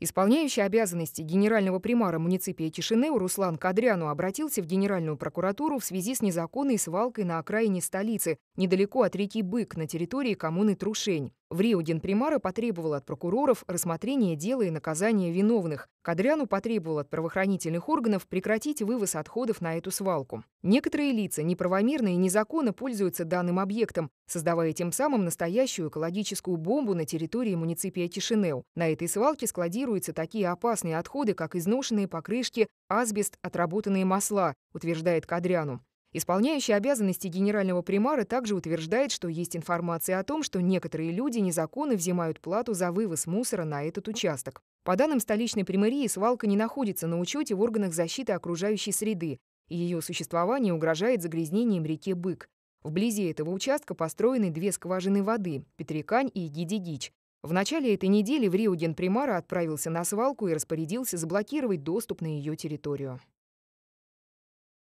Исполняющий обязанности генерального примара муниципия Кишинеу Руслан Кадряну обратился в Генеральную прокуратуру в связи с незаконной свалкой на окраине столицы, недалеко от реки Бык, на территории коммуны Трушень. В Рио Генпримара потребовал от прокуроров рассмотрения дела и наказания виновных. Кадряну потребовал от правоохранительных органов прекратить вывоз отходов на эту свалку. Некоторые лица неправомерно и незаконно пользуются данным объектом, создавая тем самым настоящую экологическую бомбу на территории муниципия Тишинеу. На этой свалке складируются такие опасные отходы, как изношенные покрышки, асбест, отработанные масла, утверждает Кадряну. Исполняющий обязанности генерального примара также утверждает, что есть информация о том, что некоторые люди незаконно взимают плату за вывоз мусора на этот участок. По данным столичной примарии, свалка не находится на учете в органах защиты окружающей среды, и ее существование угрожает загрязнением реки Бык. Вблизи этого участка построены две скважины воды – Петрикань и Гидигич. В начале этой недели в Рио генпримара отправился на свалку и распорядился заблокировать доступ на ее территорию.